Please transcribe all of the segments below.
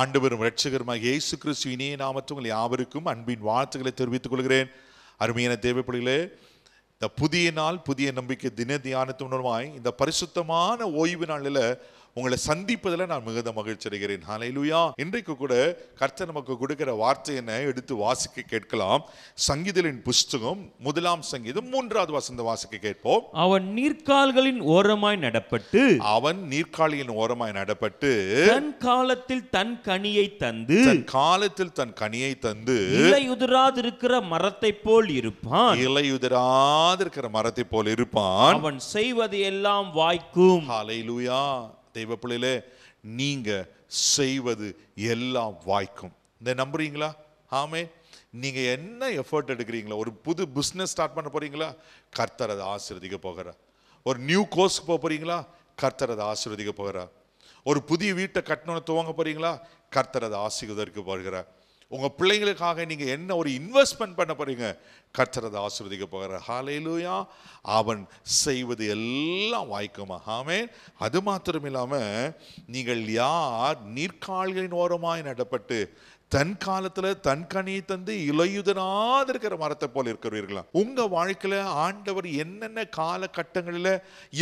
ஆண்டவரும் ரட்சகருமாக இயேசு கிறிஸ்து இனிய நாமத்து உங்கள் யாவருக்கும் அன்பின் வாழ்த்துக்களை தெரிவித்துக் கொள்கிறேன் அருமையான தேவைப்படுகளே இந்த புதிய நாள் புதிய நம்பிக்கை தின தியானத்தின் உணர்வாய் இந்த பரிசுத்தமான ஓய்வு நாளில் உங்களை சந்திப்பதில் நான் மிகுந்த மகிழ்ச்சி அடைகிறேன் ஹலையிலுயா இன்றைக்கு கூட கர்த்தர் நமக்கு கொடுக்கிற வார்த்தை என்ன எடுத்து வாசிக்க கேட்கலாம் சங்கீதலின் புஸ்தகம் முதலாம் சங்கீதம் மூன்றாவது வசந்த வாசிக்க கேட்போம் அவன் நீர்க்கால்களின் ஓரமாய் நடப்பட்டு அவன் நீர்க்காலியின் ஓரமாய் நடப்பட்டு தன் காலத்தில் தன் கனியை தந்து காலத்தில் தன் கனியை தந்து இலையுதிராதிருக்கிற மரத்தை போல் இருப்பான் இலையுதிராதிருக்கிற மரத்தை போல் இருப்பான் அவன் செய்வதை எல்லாம் வாய்க்கும் ஹalleluya தெய்வ பிள்ளையிலே நீங்கள் செய்வது எல்லாம் வாய்க்கும் இந்த நம்புறீங்களா ஆமே நீங்கள் என்ன எஃபர்ட் எடுக்கிறீங்களா ஒரு புது பிஸ்னஸ் ஸ்டார்ட் பண்ண போகிறீங்களா கர்த்தர் அதை ஆசிர்வதிக்க போகிறார் ஒரு நியூ கோர்ஸ்க்கு போக போகிறீங்களா கர்த்தர் அதை ஆசீர்வதிக்க போகிறார் ஒரு புதிய வீட்டை கட்டணம் துவங்க போகிறீங்களா கர்த்தர் அதை ஆசீர்வதிக்க போகிறார் உங்கள் பிள்ளைங்களுக்காக நீங்கள் என்ன ஒரு இன்வெஸ்ட்மெண்ட் பண்ண போகிறீங்க கற்றுறதை ஆசிர்வதிக்க போகிற ஹாலையிலூயா அவன் செய்வது எல்லாம் வாய்க்குமா அது மாத்திரம் இல்லாமல் நீங்கள் யார் நீர்க்கால்களின் ஓரமாய் நடப்பட்டு தன் காலத்துல தன் கனி தந்து இலையுதனாக இருக்கிற மரத்தை போல இருக்கிறீர்களா உங்க வாழ்க்கையில ஆண்டவர் என்னென்ன காலகட்டங்களில்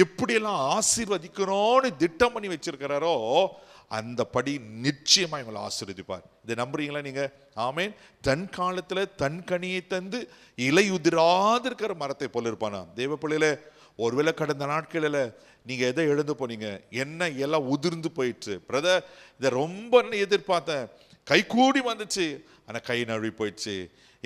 எப்படியெல்லாம் ஆசீர்வதிக்கிறோன்னு திட்டம் பண்ணி வச்சிருக்கிறாரோ அந்த படி நிச்சயமாக இவங்களை ஆசிர்வதிப்பார் இதை நம்புறீங்களா நீங்கள் ஆமேன் தன் காலத்தில் தன் கனியை தந்து இருக்கிற மரத்தை போல இருப்பானா தேவ பிள்ளையில ஒருவேளை கடந்த நாட்களில் நீங்கள் எதை எழுந்து போனீங்க என்ன எல்லாம் உதிர்ந்து போயிட்டு பிரதர் இதை ரொம்ப எதிர்பார்த்தேன் கை கூடி வந்துச்சு ஆனால் கை நழுவி போயிடுச்சு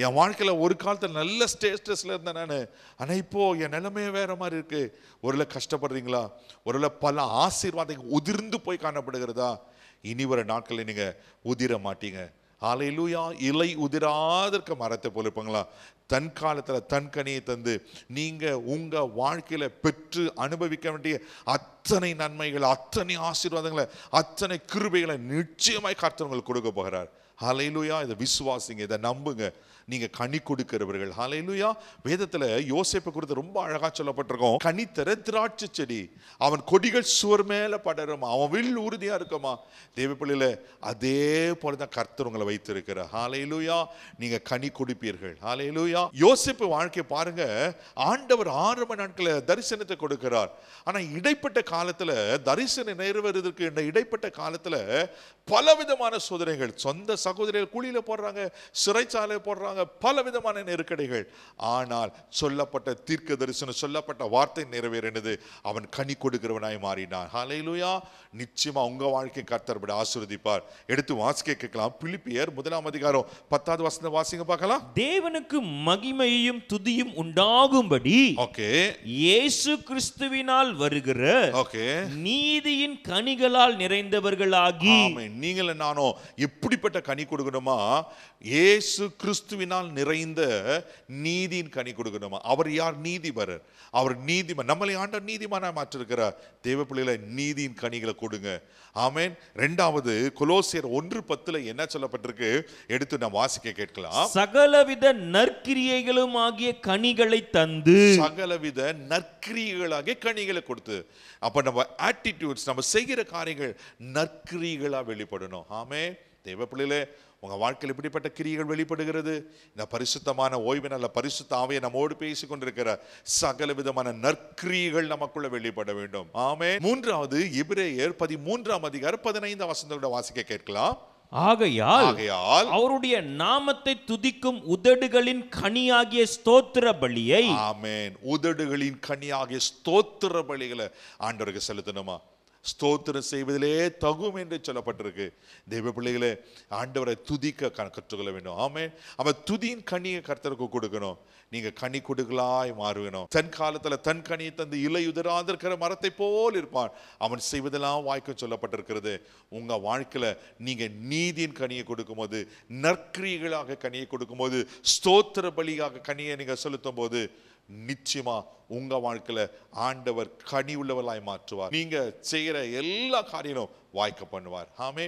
என் வாழ்க்கையில் ஒரு காலத்தில் நல்ல ஸ்டேட்டஸில் இருந்தேன் நான் ஆனால் இப்போது என் நிலைமையே வேறு மாதிரி இருக்குது ஒருவேளை கஷ்டப்படுறீங்களா ஒருவேளை பல ஆசீர்வாதங்கள் உதிர்ந்து போய் காணப்படுகிறதா இனி வர நாட்களில் நீங்கள் உதிர மாட்டீங்க அலையிலூயா இலை உதிராதிருக்க மரத்தை போல இருப்பாங்களா தன் காலத்தில் தன் கனியை தந்து நீங்கள் உங்கள் வாழ்க்கையில் பெற்று அனுபவிக்க வேண்டிய அத்தனை நன்மைகள் அத்தனை ஆசீர்வாதங்களை அத்தனை கிருபைகளை நிச்சயமாய் கர்த்தவங்களுக்கு கொடுக்க போகிறார் ஹலையிலுயா இதை விசுவாசிங்க இதை நம்புங்க நீங்கள் கனி கொடுக்கிறவர்கள் ஹலையிலுயா வேதத்தில் யோசிப்பை கொடுத்து ரொம்ப அழகாக சொல்லப்பட்டிருக்கோம் கனித்தர திராட்சை செடி அவன் கொடிகள் சுவர் மேலே படருமா அவன் வில் உறுதியாக இருக்குமா தேவப்பள்ளியில் அதே போல தான் கர்த்தர் வைத்திருக்கிற வைத்திருக்கிறார் ஹாலையிலூயா நீங்கள் கனி கொடுப்பீர்கள் ஹாலையிலூயா யோசிப்பு வாழ்க்கை பாருங்க ஆண்டவர் ஆரம்ப நாட்களில் தரிசனத்தை கொடுக்கிறார் ஆனால் இடைப்பட்ட காலத்தில் தரிசனம் நிறைவேறதுக்கு இந்த இடைப்பட்ட காலத்தில் பலவிதமான சோதனைகள் சொந்த சகோதரிகள் கூலியில் போடுறாங்க சிறைச்சாலை போடுறாங்க பல விதமான நெருக்கடிகள் ஆனால் சொல்லப்பட்ட தீர்க்க தரிசனம் சொல்லப்பட்ட வார்த்தை நிறைவேறினது அவன் கனி கொடுக்கிறவனாய் மாறினான் ஹலையிலூயா நிச்சயமாக உங்கள் வாழ்க்கை கர்த்தர் ஆசிரதிப்பார் எடுத்து வாசிக்க கேட்கலாம் எபிரேயர் முதலாம் அதிகாரம் பத்தாவது வசனம் வாசிங்க பார்க்கலாம் தேவனுக்கு மகிமையும் துதியும் உண்டாகும்படி ஓகே இயேசு கிறிஸ்துவினால் வருகிற ஓகே நீதியின் கனிகளால் நிறைந்தவர்களாகி நீங்கள நானும் இப்படிப்பட்ட கனி கொடுக்கணுமா இயேசு கிறிஸ்துவினால் நிறைந்த நீதியின் கனி கொடுக்கணுமா அவர் யார் நீதிபர் அவர் நீதிமன் நம்மளை ஆண்ட நீதிமான மாற்றிருக்கிறார் தேவ பிள்ளைகளை நீதியின் கனிகளை கொடுங்க ஆமேன் ரெண்டாவது கொலோசியர் ஒன்று பத்தில் என்ன சொல்லப்பட்ட சொல்லப்பட்டிருக்கு எடுத்து நான் வாசிக்க கேட்கலாம் சகலவித நற்கிரியைகளும் ஆகிய கனிகளை தந்து சகலவித நற்கிரியைகளாகிய கனிகளை கொடுத்து அப்ப நம்ம ஆட்டிடியூட்ஸ் நம்ம செய்கிற காரியங்கள் நற்கிரியைகளா வெளிப்படணும் ஆமே தேவ பிள்ளையிலே உங்க வாழ்க்கையில் இப்படிப்பட்ட கிரியைகள் வெளிப்படுகிறது இந்த பரிசுத்தமான ஓய்வு நல்ல பரிசுத்த ஆவையை நம்மோடு பேசி கொண்டிருக்கிற சகல விதமான நற்கிரியைகள் நமக்குள்ள வெளிப்பட வேண்டும் ஆமே மூன்றாவது இபிரேயர் பதிமூன்றாம் அதிகாரம் பதினைந்து வசந்தோட வாசிக்க கேட்கலாம் ஆகையால் ஆகையால் அவருடைய நாமத்தை துதிக்கும் உதடுகளின் கனியாகிய ஸ்தோத்திர பலியை ஆமேன் உதடுகளின் கனியாகிய ஸ்தோத்திர பலிகளை ஆண்டவருக்கு செலுத்தணுமா ஸ்தோத்திரம் செய்வதிலே தகும் என்று சொல்லப்பட்டிருக்கு தெய்வ பிள்ளைகளே ஆண்டவரை துதிக்க கற்றுக்கொள்ள வேண்டும் ஆமே அவன் துதியின் கனியை கர்த்தருக்கு கொடுக்கணும் நீங்க கனி கொடுக்கலாய் மாறுவேணும் தன் காலத்துல தன் கனியை தந்து இலையுதராது இருக்கிற மரத்தை போல் இருப்பான் அவன் செய்வதெல்லாம் வாய்க்கும் சொல்லப்பட்டிருக்கிறது உங்க வாழ்க்கையில நீங்க நீதியின் கனியை கொடுக்கும்போது நற்கிரியர்களாக கனியை கொடுக்கும்போது ஸ்தோத்திர பலியாக கனியை நீங்க செலுத்தும் போது நிச்சயமா உங்கள் வாழ்க்கையில் ஆண்டவர் கனி உள்ளவர்களாய் மாற்றுவார் நீங்கள் செய்கிற எல்லா காரியமும் வாய்க்க பண்ணுவார் ஆமே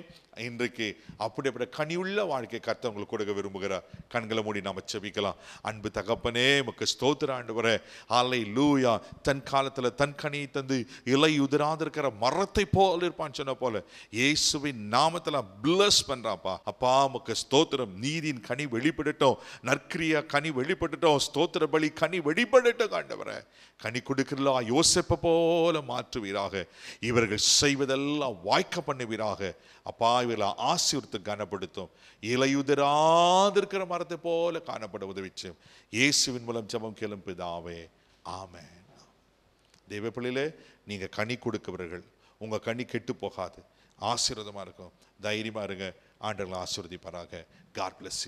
இன்றைக்கு அப்படிப்பட்ட உள்ள வாழ்க்கை கத்த உங்களுக்கு கொடுக்க விரும்புகிறார் கண்களை மூடி நாம் செவிக்கலாம் அன்பு தகப்பனே உமக்கு ஸ்தோத்திர ஆண்டவர அலை லூயா தன் காலத்தில் தன் கனியை தந்து இலை இருக்கிற மரத்தை போல் இருப்பான்னு சொன்ன போல இயேசுவின் நாமத்தில் பிளஸ் பண்ணுறாப்பா அப்பா மக்கு ஸ்தோத்திரம் நீதியின் கனி வெளிப்படட்டும் நற்கிரியா கனி வெளிப்பட்டுட்டோம் ஸ்தோத்திர பலி கனி வெளிப்படட்டும் ஆண்டவரே கனி கொடுக்கிறலா யோசிப்பை போல மாற்றுவீராக இவர்கள் செய்வதெல்லாம் வாய்க்க பண்ணுவீராக அப்பா இவர்களை ஆசீர்வத்து கனப்படுத்தும் இலையுதிராதிருக்கிற மரத்தை போல காணப்பட உதவிச்சு இயேசுவின் மூலம் ஜபம் கேளும் பிதாவே ஆமே தெய்வ நீங்கள் கனி கொடுக்கிறவர்கள் உங்கள் கனி கெட்டு போகாது ஆசீர்வாதமாக இருக்கும் தைரியமாக இருங்க ஆண்டுகளை ஆசீர்வதிப்பாராக காட் பிளஸ்